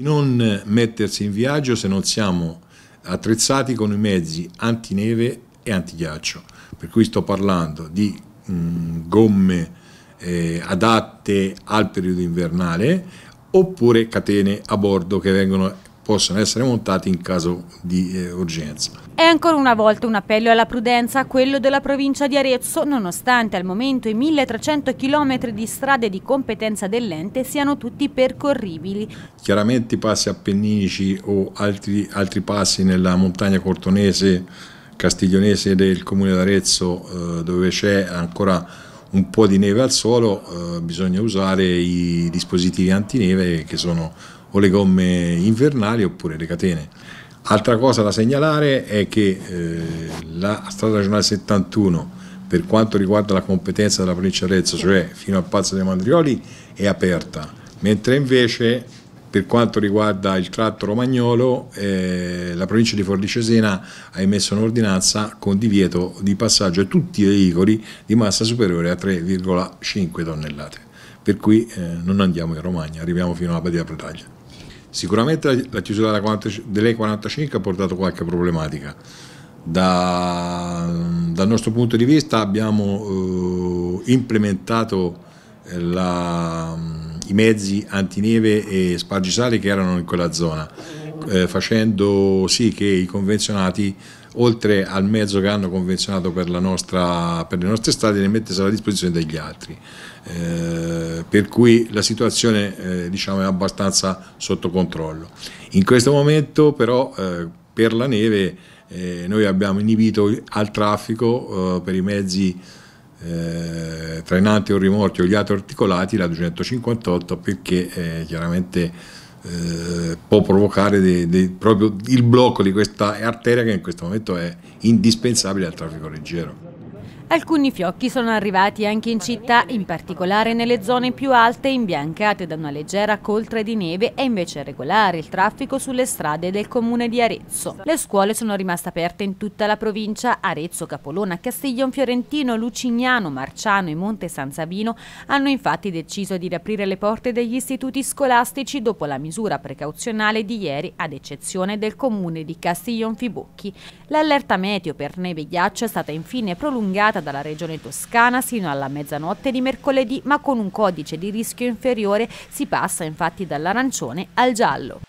di non eh, mettersi in viaggio se non siamo attrezzati con i mezzi antineve e antighiaccio. Per cui sto parlando di mh, mm, gomme eh, adatte al periodo invernale oppure catene a bordo che vengono possono essere montati in caso di eh, urgenza. È ancora una volta un appello alla prudenza quello della provincia di Arezzo, nonostante al momento i 1300 km di strade di competenza dell'ente siano tutti percorribili. Chiaramente i passi appenninici o altri, altri passi nella montagna cortonese, castiglionese del comune d'Arezzo, eh, dove c'è ancora un po' di neve al suolo eh, bisogna usare i dispositivi antineve che sono o le gomme invernali oppure le catene. Altra cosa da segnalare è che eh, la strada regionale 71 per quanto riguarda la competenza della provincia di Arezzo, cioè fino al Pazzo dei Mandrioli, è aperta, mentre invece per quanto riguarda il tratto romagnolo, eh, la provincia di Forlì-Cesena ha emesso un'ordinanza con divieto di passaggio a tutti i veicoli di massa superiore a 3,5 tonnellate per cui eh, non andiamo in Romagna, arriviamo fino alla Badia Bretagna. Sicuramente la chiusura dell'E45 ha portato qualche problematica. Da, dal nostro punto di vista abbiamo eh, implementato eh, la, i mezzi antineve e spargisali che erano in quella zona, eh, facendo sì che i convenzionati oltre al mezzo che hanno convenzionato per, nostra, per le nostre strade, ne mettesse alla disposizione degli altri. Eh, per cui la situazione eh, diciamo, è abbastanza sotto controllo. In questo momento però eh, per la neve eh, noi abbiamo inibito al traffico eh, per i mezzi eh, trainanti o rimorchi o gli altri articolati la 258 perché chiaramente eh, può provocare dei, dei, proprio il blocco di questa arteria che in questo momento è indispensabile al traffico leggero. Alcuni fiocchi sono arrivati anche in città, in particolare nelle zone più alte imbiancate da una leggera coltre di neve e invece regolare il traffico sulle strade del comune di Arezzo. Le scuole sono rimaste aperte in tutta la provincia, Arezzo, Capolona, Castiglion Fiorentino, Lucignano, Marciano e Monte San Sabino hanno infatti deciso di riaprire le porte degli istituti scolastici dopo la misura precauzionale di ieri, ad eccezione del comune di Castiglion Fibocchi. L'allerta meteo per neve e ghiaccio è stata infine prolungata applicata dalla regione toscana sino alla mezzanotte di mercoledì, ma con un codice di rischio inferiore si passa infatti dall'arancione al giallo.